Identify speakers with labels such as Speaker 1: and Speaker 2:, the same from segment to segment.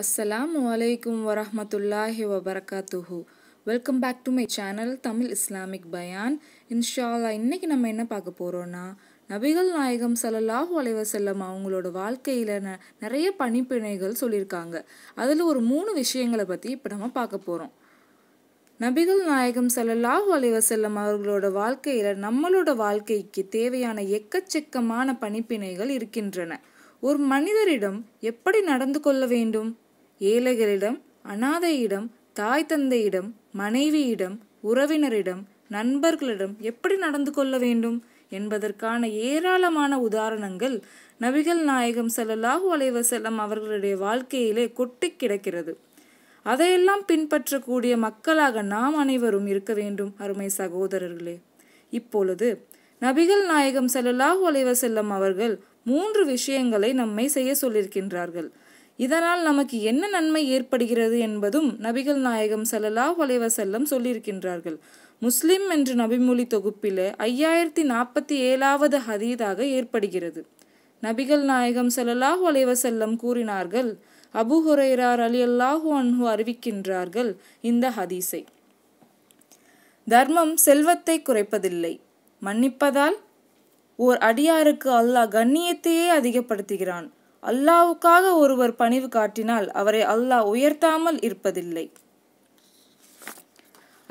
Speaker 1: அஸ்ஸலாம் வலைக்கும் வரமத்துல்லாஹி வபரகாத்துஹு welcome back to my channel Tamil Islamic பயான் இன்ஷால்லா இன்றைக்கி நம்ம என்ன பார்க்க போகிறோன்னா நபிகள் நாயகம் சல்லாஹூ செல்லம் அவங்களோட வாழ்க்கையில் ந நிறைய பணிப்பிணைகள் சொல்லியிருக்காங்க அதில் ஒரு மூணு விஷயங்களை பற்றி இப்போ நம்ம பார்க்க போகிறோம் நபிகள் நாயகம் சல்லாஹூ செல்லம் அவர்களோட வாழ்க்கையில் நம்மளோட வாழ்க்கைக்கு தேவையான எக்கச்சக்கமான பணிப்பிணைகள் இருக்கின்றன ஒரு மனிதரிடம் எப்படி நடந்து கொள்ள வேண்டும் ஏழைகளிடம் அனாதையிடம் தாய் தந்தையிடம் மனைவியிடம் உறவினரிடம் நண்பர்களிடம் எப்படி நடந்து கொள்ள வேண்டும் என்பதற்கான ஏராளமான உதாரணங்கள் நபிகள் நாயகம் செல்லலாஹு அலைவசல்லம் அவர்களுடைய வாழ்க்கையிலே கொட்டி கிடக்கிறது அதையெல்லாம் பின்பற்றக்கூடிய மக்களாக நாம் அனைவரும் இருக்க வேண்டும் அருமை சகோதரர்களே இப்பொழுது நபிகள் நாயகம் செல்லலாஹு அலைவசல்லம் அவர்கள் மூன்று விஷயங்களை நம்மை செய்ய சொல்லியிருக்கின்றார்கள் இதனால் நமக்கு என்ன நன்மை ஏற்படுகிறது என்பதும் நபிகள் நாயகம் செல்லலா வலைவசல்லம் சொல்லியிருக்கின்றார்கள் முஸ்லிம் என்ற நபிமொழி தொகுப்பிலே ஐயாயிரத்தி நாற்பத்தி ஏழாவது ஹதீதாக ஏற்படுகிறது நபிகள் நாயகம் செல்லலா வலைவசல்லம் கூறினார்கள் அபு ஹுரைரார் அலி அல்லாஹு அன்ஹு அறிவிக்கின்றார்கள் இந்த ஹதீஸை தர்மம் செல்வத்தை குறைப்பதில்லை மன்னிப்பதால் ஓர் அடியாருக்கு அல்லாஹ் கண்ணியத்தையே அதிகப்படுத்துகிறான் அல்லாவுக்காக ஒருவர் பணிவு காட்டினால் அவரை அல்லாஹ் உயர்த்தாமல் இருப்பதில்லை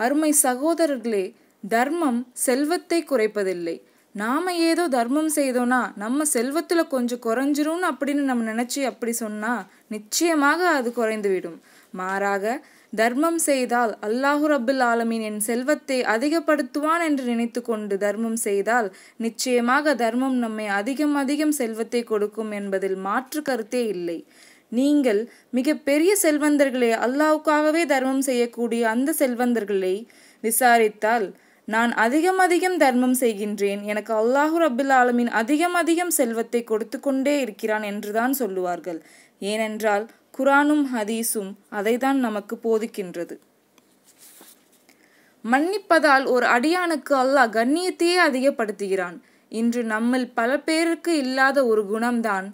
Speaker 1: அருமை சகோதரர்களே தர்மம் செல்வத்தை குறைப்பதில்லை நாம ஏதோ தர்மம் செய்தோன்னா நம்ம செல்வத்துல கொஞ்சம் குறைஞ்சிரும்னு அப்படின்னு நம்ம நினைச்சு அப்படி சொன்னா நிச்சயமாக அது குறைந்துவிடும் மாறாக தர்மம் செய்தால் அல்லாஹு ரபுல் ஆலமின் என் செல்வத்தை அதிகப்படுத்துவான் என்று நினைத்து கொண்டு தர்மம் செய்தால் நிச்சயமாக தர்மம் நம்மை அதிகம் அதிகம் செல்வத்தை கொடுக்கும் என்பதில் மாற்று கருத்தே இல்லை நீங்கள் மிக பெரிய செல்வந்தர்களே அல்லாவுக்காகவே தர்மம் செய்யக்கூடிய அந்த செல்வந்தர்களை விசாரித்தால் நான் அதிகம் அதிகம் தர்மம் செய்கின்றேன் எனக்கு அல்லாஹு அபுல் ஆலமின் அதிகம் அதிகம் செல்வத்தை கொடுத்து கொண்டே இருக்கிறான் என்றுதான் சொல்லுவார்கள் ஏனென்றால் குரானும் ஹதீஸும் அதைதான் நமக்கு போதிக்கின்றது மன்னிப்பதால் ஒரு அடியானுக்கு அல்லாஹ் கண்ணியத்தையே அதிகப்படுத்துகிறான் இன்று நம்மில் பல பேருக்கு இல்லாத ஒரு குணம்தான்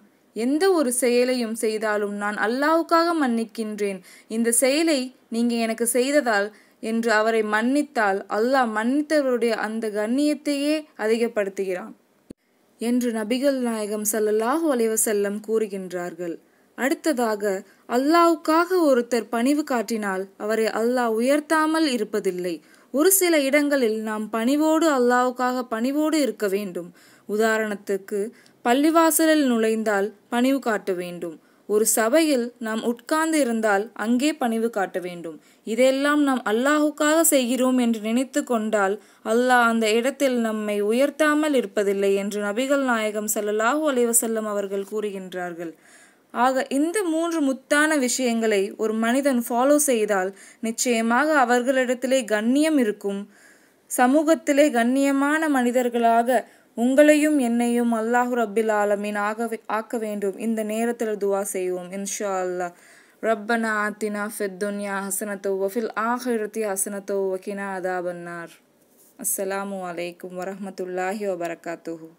Speaker 1: எந்த ஒரு செயலையும் செய்தாலும் நான் அல்லாவுக்காக மன்னிக்கின்றேன் இந்த செயலை நீங்க எனக்கு செய்ததால் என்று அவரை மன்னித்தால் அல்லாஹ் மன்னித்தவருடைய அந்த கண்ணியத்தையே அதிகப்படுத்துகிறான் என்று நபிகள் நாயகம் சல்லல்லாஹு அலைவசல்லம் கூறுகின்றார்கள் அடுத்ததாக அல்லாவுக்காக ஒருத்தர் பணிவு காட்டினால் அவரை அல்லாஹ் உயர்த்தாமல் இருப்பதில்லை ஒரு சில இடங்களில் நாம் பணிவோடு அல்லாவுக்காக பணிவோடு இருக்க வேண்டும் உதாரணத்துக்கு பள்ளிவாசலில் நுழைந்தால் பணிவு காட்ட வேண்டும் ஒரு சபையில் நாம் உட்கார்ந்து இருந்தால் அங்கே பணிவு காட்ட வேண்டும் இதையெல்லாம் நாம் அல்லாஹுக்காக செய்கிறோம் என்று நினைத்து கொண்டால் அல்லாஹ் அந்த இடத்தில் நம்மை உயர்த்தாமல் இருப்பதில்லை என்று நபிகள் நாயகம் சல்லல்லாஹூ அலைவசல்லம் அவர்கள் கூறுகின்றார்கள் ஆக இந்த மூன்று முத்தான விஷயங்களை ஒரு மனிதன் ஃபாலோ செய்தால் நிச்சயமாக அவர்களிடத்திலே கண்ணியம் இருக்கும் சமூகத்திலே கண்ணியமான மனிதர்களாக உங்களையும் என்னையும் அல்லாஹு ரபில் ஆலமீன் ஆக ஆக்க வேண்டும் இந்த நேரத்தில் துவா செய்வோம் இன்ஷா அல்லா ரப்பனா ஆத்தினா ஃபெத்துன்யா ஹசனத்தோ வஃபில் ஆஹிரத்தி ஹசனத்தோ வக்கினா அதாபன்னார் அஸ்ஸலாமு அலைக்கும் வரமத்துல்லாஹி வபரகாத்துஹூ